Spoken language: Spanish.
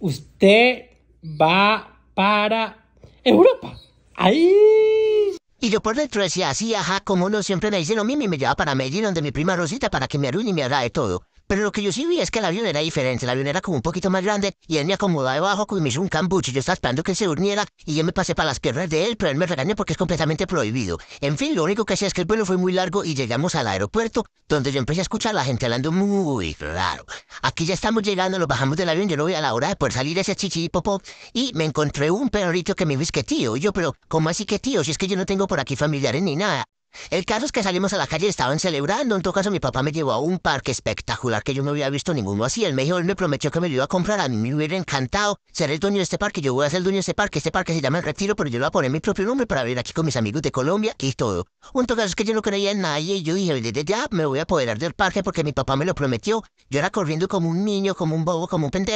Usted va para Europa. ¡Ahí! Y yo por dentro decía, así, ajá, como uno siempre me dice lo mismo me lleva para Medellín donde mi prima Rosita para que me arruine y me haga de todo. Pero lo que yo sí vi es que el avión era diferente. El avión era como un poquito más grande y él me acomodaba debajo con me hizo un cambuche. Yo estaba esperando que se durmiera y yo me pasé para las piernas de él, pero él me regañó porque es completamente prohibido. En fin, lo único que hacía es que el vuelo fue muy largo y llegamos al aeropuerto, donde yo empecé a escuchar a la gente hablando muy claro Aquí ya estamos llegando, lo bajamos del avión, yo no voy a la hora de poder salir ese chichi popo y me encontré un perrito que me dice que tío. Y yo, pero, ¿cómo así que tío? Si es que yo no tengo por aquí familiares ni nada. El caso es que salimos a la calle y estaban celebrando. En todo caso, mi papá me llevó a un parque espectacular que yo no había visto ninguno así. el me él me prometió que me lo iba a comprar. A mí me hubiera encantado ser el dueño de este parque. Yo voy a ser el dueño de este parque. Este parque se llama El Retiro, pero yo lo voy a poner mi propio nombre para venir aquí con mis amigos de Colombia y todo. En todo caso, es que yo no creía en nadie. Y yo dije, desde ya me voy a apoderar del parque porque mi papá me lo prometió. Yo era corriendo como un niño, como un bobo, como un pendejo.